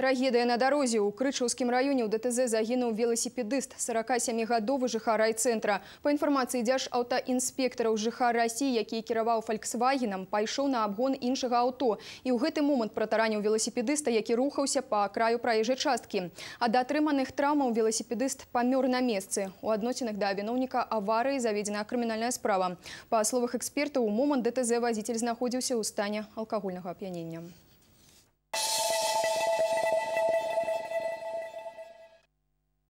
Трагедыя на дарозе. У Крычаўскім раёне ў ДТЗ загінуў велосипедыст, 47-гадовы жыхар райцэнтра. Па інфармацыі дзяж аўтаінспектараў жыхар Расіі, які кіраваў фальксвагенам, пайшоў на абгон іншага аўто. І ў гэты момант пратараніў велосипедыста, які рухаўся па краю праежы часткі. А да атрыманых траўмаў велосипедыст памёр на месцы. У адносінах да віновніка аварыі заведзена крымінальная справа. Па словах экспертаў, у момант ДТЗ вазіцель знаходзіўся ў стане алкагольнага ап'янення.